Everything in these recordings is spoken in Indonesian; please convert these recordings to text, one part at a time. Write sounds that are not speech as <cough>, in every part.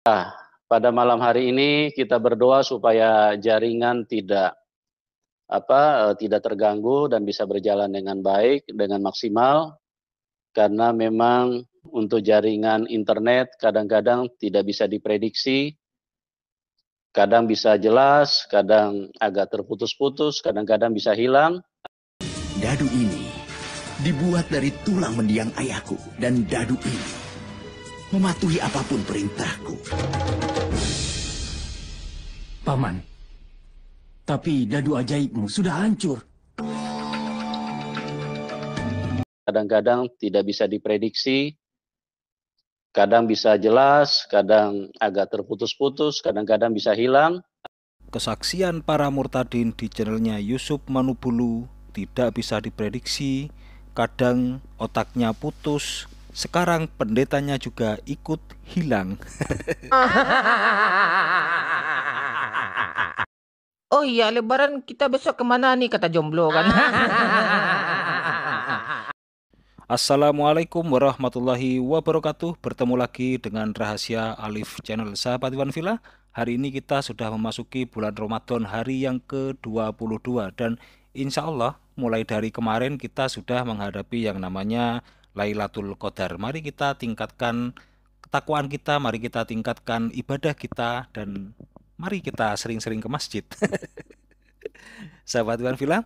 Nah, pada malam hari ini kita berdoa supaya jaringan tidak apa eh, tidak terganggu dan bisa berjalan dengan baik dengan maksimal karena memang untuk jaringan internet kadang-kadang tidak bisa diprediksi kadang bisa jelas kadang agak terputus-putus kadang-kadang bisa hilang dadu ini dibuat dari tulang mendiang ayahku dan dadu ini mematuhi apapun perintahku. Paman, tapi dadu ajaibmu sudah hancur. Kadang-kadang tidak bisa diprediksi, kadang bisa jelas, kadang agak terputus-putus, kadang-kadang bisa hilang. Kesaksian para murtadin di channelnya Yusuf Manubulu tidak bisa diprediksi, kadang otaknya putus, sekarang pendetanya juga ikut hilang. <laughs> oh iya, lebaran kita besok kemana nih kata jomblo kan? <laughs> Assalamualaikum warahmatullahi wabarakatuh. Bertemu lagi dengan Rahasia Alif Channel Sahabat Iwan Villa. Hari ini kita sudah memasuki bulan Ramadan hari yang ke-22 dan insya Allah mulai dari kemarin kita sudah menghadapi yang namanya Lailatul Qadar. Mari kita tingkatkan ketakwaan kita, mari kita tingkatkan ibadah kita dan mari kita sering-sering ke masjid. <laughs> Sahabat Tuhan Villa,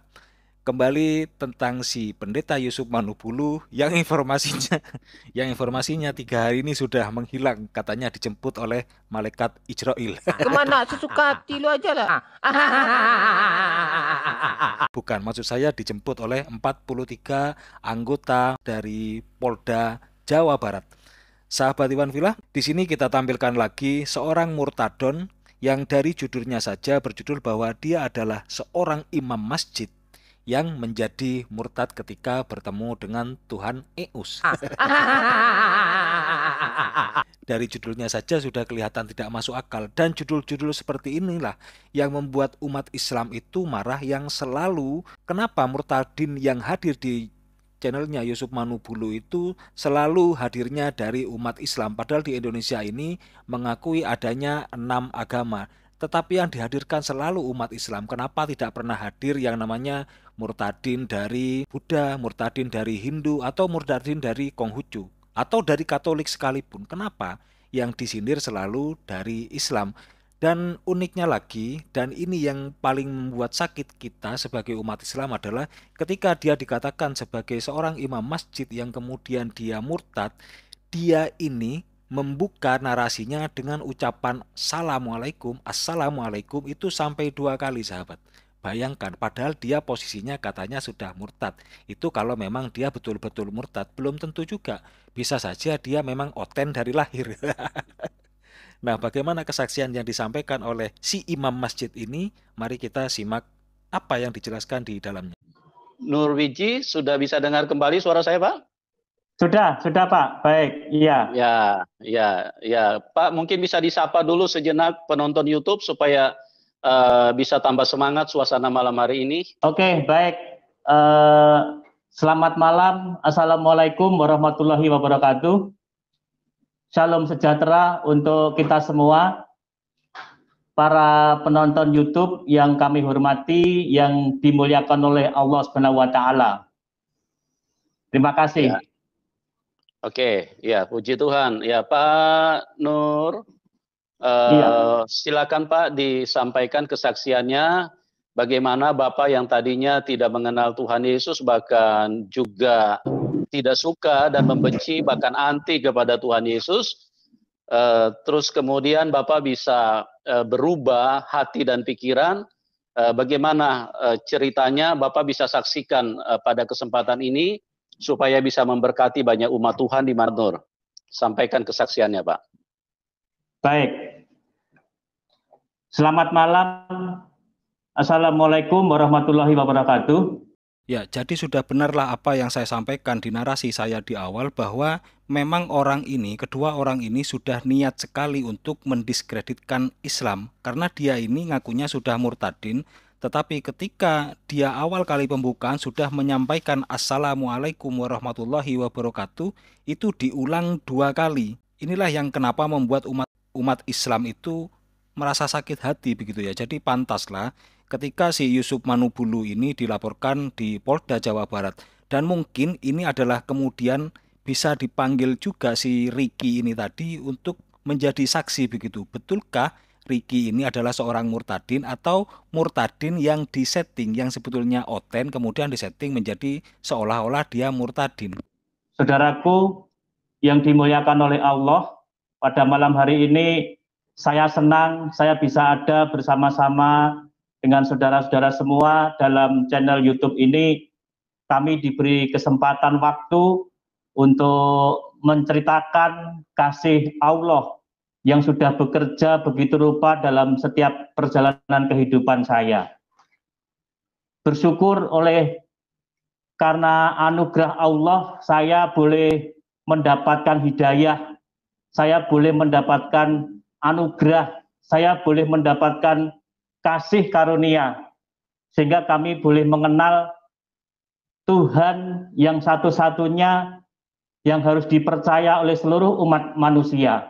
kembali tentang si pendeta Yusuf Manubulu yang informasinya <laughs> yang informasinya tiga hari ini sudah menghilang katanya dijemput oleh malaikat Israel <laughs> kemana sesuka hati lu aja lah <laughs> bukan maksud saya dijemput oleh 43 anggota dari Polda Jawa Barat sahabat Iwan Villa di sini kita tampilkan lagi seorang murtadon yang dari judulnya saja berjudul bahwa dia adalah seorang imam masjid yang menjadi murtad ketika bertemu dengan Tuhan Eus. Ah. <laughs> Dari judulnya saja sudah kelihatan tidak masuk akal dan judul-judul seperti inilah yang membuat umat Islam itu marah yang selalu kenapa murtadin yang hadir di channelnya Yusuf Manubulu itu selalu hadirnya dari umat Islam padahal di Indonesia ini mengakui adanya enam agama tetapi yang dihadirkan selalu umat Islam. Kenapa tidak pernah hadir yang namanya murtadin dari Buddha, murtadin dari Hindu, atau murtadin dari Konghucu, atau dari Katolik sekalipun? Kenapa yang disindir selalu dari Islam? Dan uniknya lagi, dan ini yang paling membuat sakit kita sebagai umat Islam adalah ketika dia dikatakan sebagai seorang imam masjid yang kemudian dia murtad, dia ini membuka narasinya dengan ucapan Assalamualaikum, Assalamualaikum itu sampai dua kali sahabat. Bayangkan, padahal dia posisinya katanya sudah murtad. Itu kalau memang dia betul-betul murtad, belum tentu juga. Bisa saja dia memang oten dari lahir. <laughs> nah, bagaimana kesaksian yang disampaikan oleh si imam masjid ini? Mari kita simak apa yang dijelaskan di dalamnya. Nurwiji, sudah bisa dengar kembali suara saya, Pak? Sudah, sudah Pak. Baik, iya. Ya, ya, ya. Pak, mungkin bisa disapa dulu sejenak penonton YouTube supaya uh, bisa tambah semangat suasana malam hari ini. Oke, okay, baik. Uh, selamat malam. Assalamualaikum warahmatullahi wabarakatuh. Shalom sejahtera untuk kita semua. Para penonton YouTube yang kami hormati, yang dimuliakan oleh Allah Subhanahu wa taala. Terima kasih. Ya. Oke, ya puji Tuhan. Ya Pak Nur, uh, ya. silakan Pak disampaikan kesaksiannya bagaimana Bapak yang tadinya tidak mengenal Tuhan Yesus bahkan juga tidak suka dan membenci bahkan anti kepada Tuhan Yesus. Uh, terus kemudian Bapak bisa uh, berubah hati dan pikiran. Uh, bagaimana uh, ceritanya Bapak bisa saksikan uh, pada kesempatan ini supaya bisa memberkati banyak umat Tuhan di Manur. Sampaikan kesaksiannya, Pak. Baik. Selamat malam. Assalamualaikum warahmatullahi wabarakatuh. Ya, jadi sudah benarlah apa yang saya sampaikan di narasi saya di awal bahwa memang orang ini, kedua orang ini sudah niat sekali untuk mendiskreditkan Islam karena dia ini ngakunya sudah murtadin, tetapi ketika dia awal kali pembukaan sudah menyampaikan Assalamualaikum warahmatullahi wabarakatuh, itu diulang dua kali. Inilah yang kenapa membuat umat umat Islam itu merasa sakit hati begitu ya. Jadi pantaslah ketika si Yusuf Manubulu ini dilaporkan di Polda Jawa Barat. Dan mungkin ini adalah kemudian bisa dipanggil juga si Riki ini tadi untuk menjadi saksi begitu. Betulkah Ricky ini adalah seorang murtadin atau murtadin yang disetting yang sebetulnya oten kemudian disetting menjadi seolah-olah dia murtadin. Saudaraku yang dimuliakan oleh Allah, pada malam hari ini saya senang saya bisa ada bersama-sama dengan saudara-saudara semua dalam channel YouTube ini. Kami diberi kesempatan waktu untuk menceritakan kasih Allah yang sudah bekerja begitu rupa dalam setiap perjalanan kehidupan saya. Bersyukur oleh karena anugerah Allah saya boleh mendapatkan hidayah, saya boleh mendapatkan anugerah, saya boleh mendapatkan kasih karunia sehingga kami boleh mengenal Tuhan yang satu-satunya yang harus dipercaya oleh seluruh umat manusia.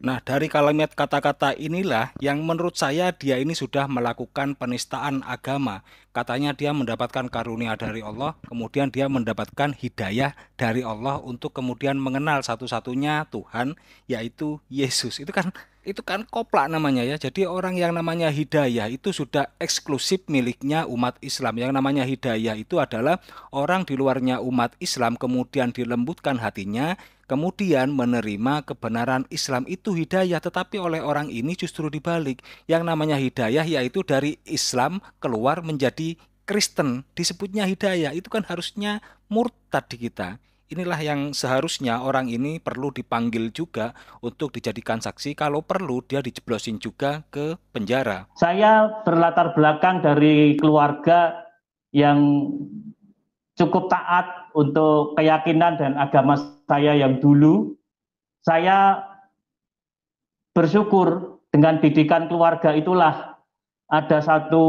Nah, dari kalimat kata-kata inilah yang menurut saya dia ini sudah melakukan penistaan agama. Katanya dia mendapatkan karunia dari Allah, kemudian dia mendapatkan hidayah dari Allah untuk kemudian mengenal satu-satunya Tuhan yaitu Yesus. Itu kan itu kan koplak namanya ya. Jadi orang yang namanya hidayah itu sudah eksklusif miliknya umat Islam. Yang namanya hidayah itu adalah orang di luarnya umat Islam kemudian dilembutkan hatinya kemudian menerima kebenaran Islam itu hidayah, tetapi oleh orang ini justru dibalik. Yang namanya hidayah yaitu dari Islam keluar menjadi Kristen, disebutnya hidayah. Itu kan harusnya murtad di kita. Inilah yang seharusnya orang ini perlu dipanggil juga untuk dijadikan saksi. Kalau perlu, dia dijeblosin juga ke penjara. Saya berlatar belakang dari keluarga yang cukup taat untuk keyakinan dan agama saya yang dulu. Saya bersyukur dengan didikan keluarga itulah ada satu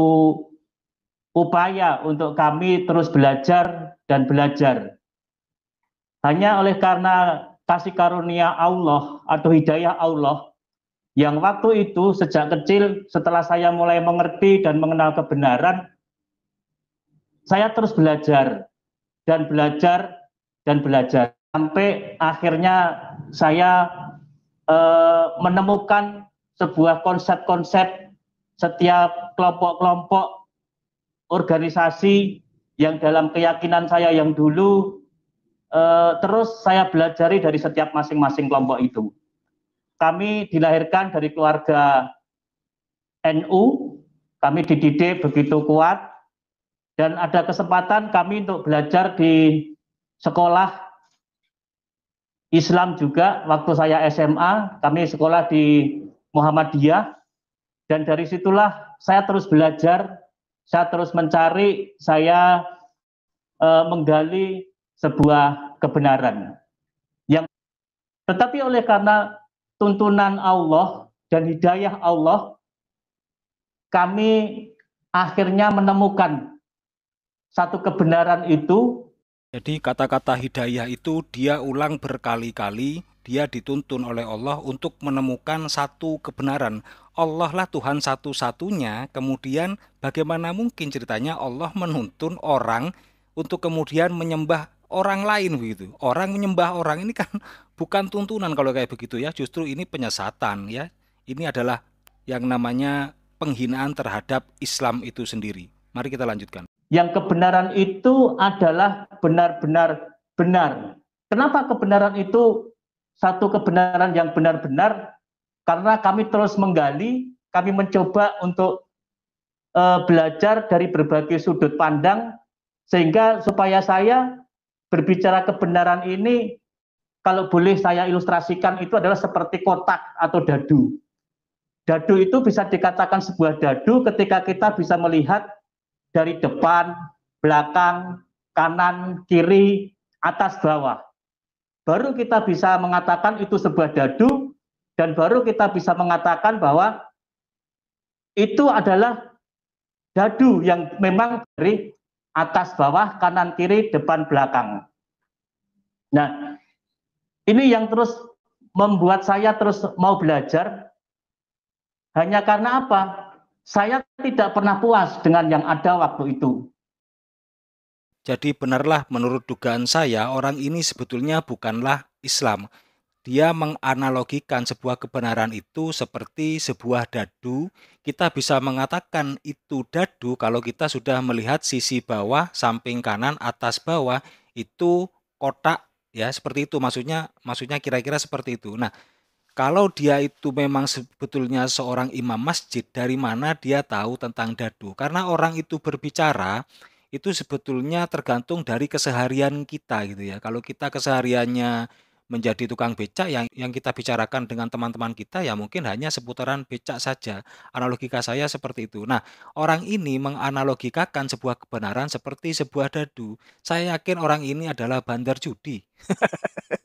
upaya untuk kami terus belajar dan belajar. Hanya oleh karena kasih karunia Allah atau hidayah Allah yang waktu itu sejak kecil setelah saya mulai mengerti dan mengenal kebenaran saya terus belajar dan belajar dan belajar sampai akhirnya saya eh, menemukan sebuah konsep-konsep setiap kelompok-kelompok organisasi yang dalam keyakinan saya yang dulu eh, terus saya belajari dari setiap masing-masing kelompok itu. Kami dilahirkan dari keluarga NU, kami dididik begitu kuat dan ada kesempatan kami untuk belajar di sekolah Islam juga waktu saya SMA kami sekolah di Muhammadiyah dan dari situlah saya terus belajar saya terus mencari saya e, menggali sebuah kebenaran yang tetapi oleh karena tuntunan Allah dan hidayah Allah kami akhirnya menemukan satu kebenaran itu. Jadi kata-kata hidayah itu dia ulang berkali-kali, dia dituntun oleh Allah untuk menemukan satu kebenaran. Allah lah Tuhan satu-satunya, kemudian bagaimana mungkin ceritanya Allah menuntun orang untuk kemudian menyembah orang lain begitu. Orang menyembah orang ini kan <laughs> bukan tuntunan kalau kayak begitu ya, justru ini penyesatan ya. Ini adalah yang namanya penghinaan terhadap Islam itu sendiri. Mari kita lanjutkan yang kebenaran itu adalah benar-benar benar. Kenapa kebenaran itu satu kebenaran yang benar-benar? Karena kami terus menggali, kami mencoba untuk uh, belajar dari berbagai sudut pandang sehingga supaya saya berbicara kebenaran ini kalau boleh saya ilustrasikan itu adalah seperti kotak atau dadu. Dadu itu bisa dikatakan sebuah dadu ketika kita bisa melihat dari depan, belakang, kanan, kiri, atas, bawah. Baru kita bisa mengatakan itu sebuah dadu, dan baru kita bisa mengatakan bahwa itu adalah dadu yang memang dari atas, bawah, kanan, kiri, depan, belakang. Nah, ini yang terus membuat saya terus mau belajar. Hanya karena apa? Saya tidak pernah puas dengan yang ada waktu itu. Jadi benarlah menurut dugaan saya orang ini sebetulnya bukanlah Islam. Dia menganalogikan sebuah kebenaran itu seperti sebuah dadu. Kita bisa mengatakan itu dadu kalau kita sudah melihat sisi bawah, samping kanan, atas bawah itu kotak ya seperti itu maksudnya maksudnya kira-kira seperti itu. Nah, kalau dia itu memang sebetulnya seorang imam masjid, dari mana dia tahu tentang dadu? Karena orang itu berbicara itu sebetulnya tergantung dari keseharian kita gitu ya. Kalau kita kesehariannya menjadi tukang becak yang yang kita bicarakan dengan teman-teman kita ya mungkin hanya seputaran becak saja. Analogika saya seperti itu. Nah, orang ini menganalogikakan sebuah kebenaran seperti sebuah dadu. Saya yakin orang ini adalah bandar judi. <laughs>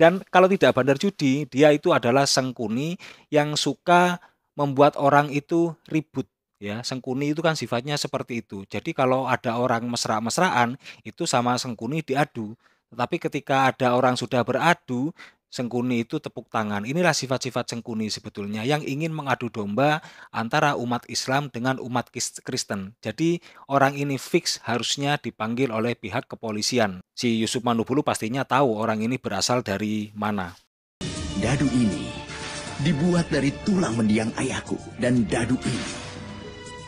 Dan kalau tidak bandar judi, dia itu adalah sengkuni yang suka membuat orang itu ribut ya sengkuni itu kan sifatnya seperti itu jadi kalau ada orang mesra-mesraan itu sama sengkuni diadu tetapi ketika ada orang sudah beradu Sengkuni itu tepuk tangan. Inilah sifat-sifat sengkuni sebetulnya yang ingin mengadu domba antara umat Islam dengan umat Kristen. Jadi orang ini fix harusnya dipanggil oleh pihak kepolisian. Si Yusuf Manubulu pastinya tahu orang ini berasal dari mana. Dadu ini dibuat dari tulang mendiang ayahku dan dadu ini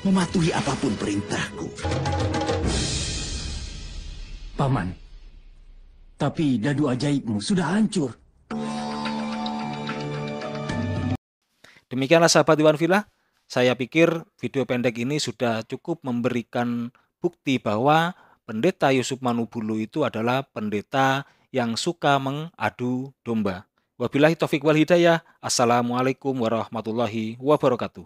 mematuhi apapun perintahku. Paman, tapi dadu ajaibmu sudah hancur. Demikianlah sahabat Iwan Villa, saya pikir video pendek ini sudah cukup memberikan bukti bahwa pendeta Yusuf Manubulu itu adalah pendeta yang suka mengadu domba. Wabillahi taufik wal hidayah. Assalamualaikum warahmatullahi wabarakatuh.